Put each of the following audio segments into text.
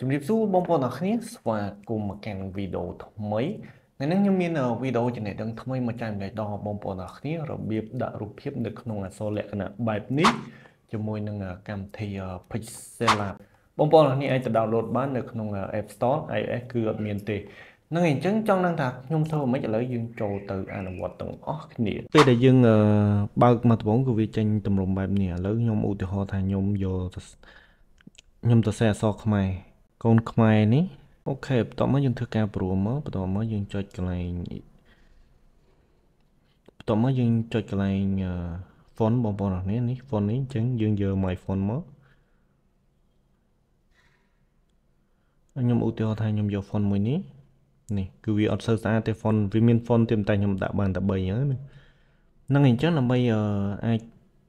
ជំរាបសួរបងប្អូនអរគ្នាស្វាគមន៍មកកាន់វីដេអូថ្មីថ្ងៃនេះខ្ញុំមានវីដេអូចំណេះដឹងថ្មីមកចែកម្លែកដល់បងប្អូនអរគ្នារបៀបដាក់រូបភាពនៅក្នុងអក្សរលក្ខណៈបែបនេះជាមួយនឹងកម្មវិធី Pixel Lab បងប្អូនអរគ្នាអាចទៅ download បាននៅក្នុង App Store iOS គឺអត់មានទេនឹងអញ្ចឹងចង់ដឹងថាខ្ញុំធ្វើមិនឥឡូវយើងចូលទៅ អនុវត្តទាំងអស់គ្នាពេលដែលយើងបើកមកដំបូងគឺវាចេញទម្រង់បែបនេះឥឡូវខ្ញុំឧទាហរណ៍ថាខ្ញុំយកខ្ញុំទៅសេអក្សរខ្មែរកូនខ្មែរនេះអូខេបន្តមកយើងធ្វើការព្រមមកបន្តមកយើងចុចកន្លែងបន្តមកយើងចុចកន្លែង font បងប្អូនអរនេះនេះ font នេះអញ្ចឹងយើងយក my font មកខ្ញុំឧទាហរណ៍ថាខ្ញុំយក font មួយនេះ នេះ គឺវាអត់សូវស្អាតទេ font វាមាន font ទេតែខ្ញុំដាក់បានតែ3ហ្នឹងហ្នឹងអញ្ចឹងដើម្បីអាច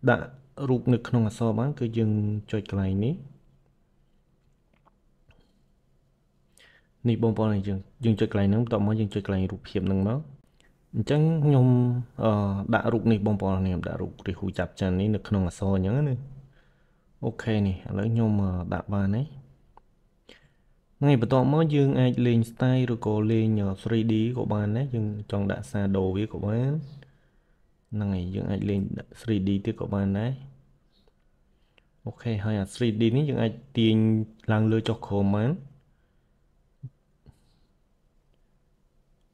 ដាក់រូបនៅក្នុងអក្សរបាន គឺយើងចុចកន្លែងនេះនេះបងប្អូនយើងយើងចុចកន្លែងហ្នឹងបន្ទាប់មកយើងចុចកន្លែងរូបភាពហ្នឹងមកអញ្ចឹងខ្ញុំដាក់រូបនេះបងប្អូនខ្ញុំដាក់រូបរីហ៊ូចាប់ចាននេះនៅក្នុងអសអញ្ចឹងណាអូខេនេះឥឡូវខ្ញុំដាក់បានហើយថ្ងៃបន្ទាប់មកយើងអាចលេង style ឬក៏លេង 3D ក៏បានដែរយើងចង់ដាក់ shadow វាក៏បានហ្នឹងហើយយើងអាចលេង 3D ទៀតក៏បានដែរអូខេហើយអា 3D នេះយើងអាចទាញឡើងលើចុះក្រោមបាន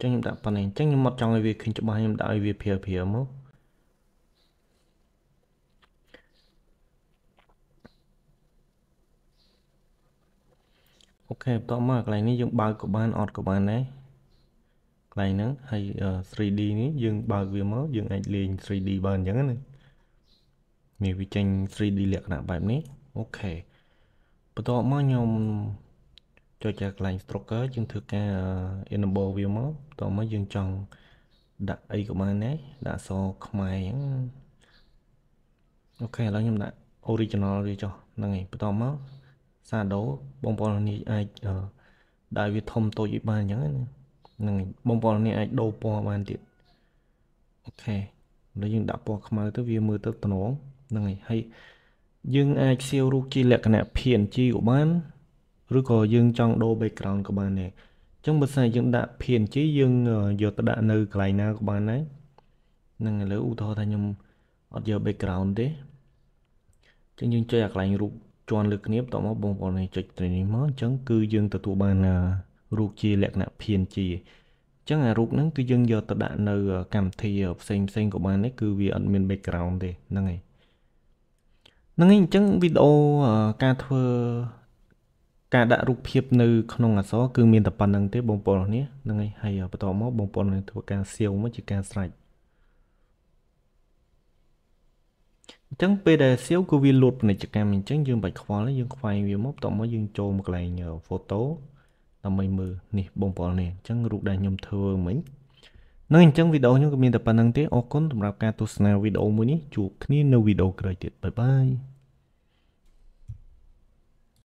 ចឹងខ្ញុំដាក់ប៉ុណ្ណេះចឹងខ្ញុំមកចង់ឲ្យវាឃើញច្បាស់ខ្ញុំដាក់ឲ្យវាព្រាព្រាមកអូខេបន្តមកកន្លែងនេះយើងបើកក៏បានអត់ក៏បានដែរកន្លែងហ្នឹងហើយ 3D នេះយើងបើកវាមកយើងអាចលេង 3D បានអញ្ចឹងណាមានវាចេញ 3D លក្ខណៈបែបនេះអូខេបន្តមកខ្ញុំចូលចាក់កន្លែង structure យើងធ្វើការ enable វាមកបន្ទាប់មកយើងចង់ដាក់អីក៏បានដែរដាក់សខ្មែរហ្នឹងអូខេឥឡូវខ្ញុំដាក់ original វាចុះហ្នឹងហើយបន្ទាប់មក shadow បងប្អូននេះអាចដាក់វាធំតូចឲ្យបានអញ្ចឹងហ្នឹងហើយបងប្អូននេះអាចដូរពណ៌បានទៀតអូខេឥឡូវយើងដាក់ពណ៌ខ្មៅទៅវាមើលទៅតំណងហ្នឹងហើយហើយយើងអាចសៀវរូបជាលក្ខណៈ PNG ក៏បានឬក៏យើងចង់ដូរ background ក៏បានដែរអញ្ចឹងបើសិនយើងដាក់ PNG យើងយកទៅដាក់នៅកន្លែងណាក៏បានដែរហ្នឹងឥឡូវឧទាហរណ៍ថាខ្ញុំអត់យក background ទេអញ្ចឹងយើងចុចអាកន្លែងរូបជាន់លើគ្នាបន្ទាប់មកបងប្អូនចុចទៅនេះមកអញ្ចឹងគឺយើងទទួលបានរូបជាលក្ខណៈ PNG អញ្ចឹងអារូបហ្នឹងគឺយើងយកទៅដាក់នៅកម្មវិធីផ្សេងផ្សេងក៏បានដែរគឺវាអត់មាន background ទេហ្នឹងហើយហ្នឹងហើយអញ្ចឹងវីដេអូការធ្វើការដាក់រូបភាពនៅក្នុងអក្សរគឺមានតែប៉ុណ្្នឹងទេបងប្អូននេះហ្នឹងហើយហើយបន្តមកបងប្អូននឹងធ្វើការសៀវមកជាការស្រេចអញ្ចឹងពេលដែលសៀវគឺវាលូតពាណិជ្ជកម្មអញ្ចឹងយើងបាច់ខ្វល់យើងខ្វែងវាមកបន្តមកយើងចូលមកកន្លែង photo ដើម្បីមើលនេះបងប្អូននេះអញ្ចឹងរូបដែលខ្ញុំធ្វើមិញនឹងអញ្ចឹងវីដេអូខ្ញុំក៏មានតែប៉ុណ្្នឹងទេអរគុណសម្រាប់ការទស្សនាវីដេអូមួយនេះជួបគ្នានៅវីដេអូក្រោយទៀតបាយបាយ